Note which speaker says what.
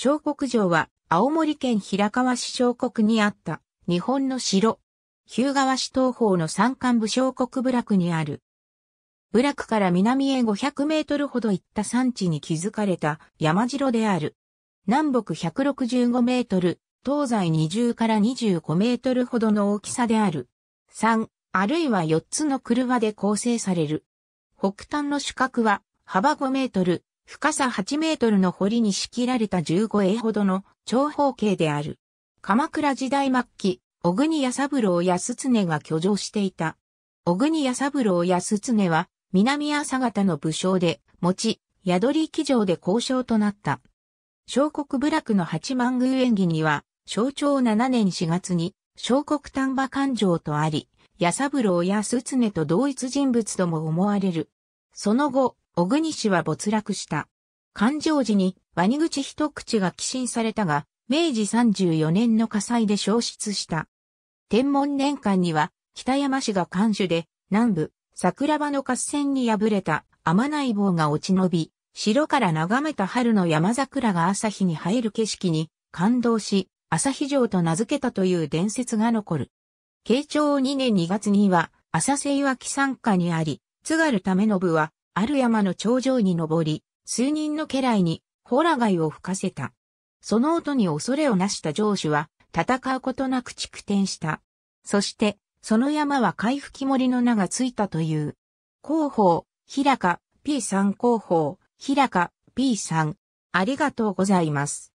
Speaker 1: 小国城は青森県平川市小国にあった日本の城。日向川市東方の山間部小国部落にある。部落から南へ500メートルほど行った山地に築かれた山城である。南北165メートル、東西20から25メートルほどの大きさである。3、あるいは4つの車で構成される。北端の主角は幅5メートル、深さ8メートルの堀に仕切られた15英ほどの長方形である。鎌倉時代末期、小国屋三郎安常が居城していた。小国屋三郎安常は、南朝方の武将で、持ち、宿り騎乗で交渉となった。小国部落の八幡宮演技には、象徴7年4月に、小国丹波勘定とあり、八三郎安常と同一人物とも思われる。その後、小国氏は没落した。環状時に、ワニ口一口が寄進されたが、明治34年の火災で消失した。天文年間には、北山市が監守で、南部、桜庭の合戦に敗れた天内棒が落ち延び、城から眺めた春の山桜が朝日に映える景色に感動し、朝日城と名付けたという伝説が残る。慶長2年2月には、浅瀬岩木参加にあり、津軽為信はある山の頂上に登り、数人の家来に、ホラ貝を吹かせた。その音に恐れをなした城主は、戦うことなく蓄転した。そして、その山は海吹森の名がついたという。広報、平か P3 広報、平か P3。ありがとうございます。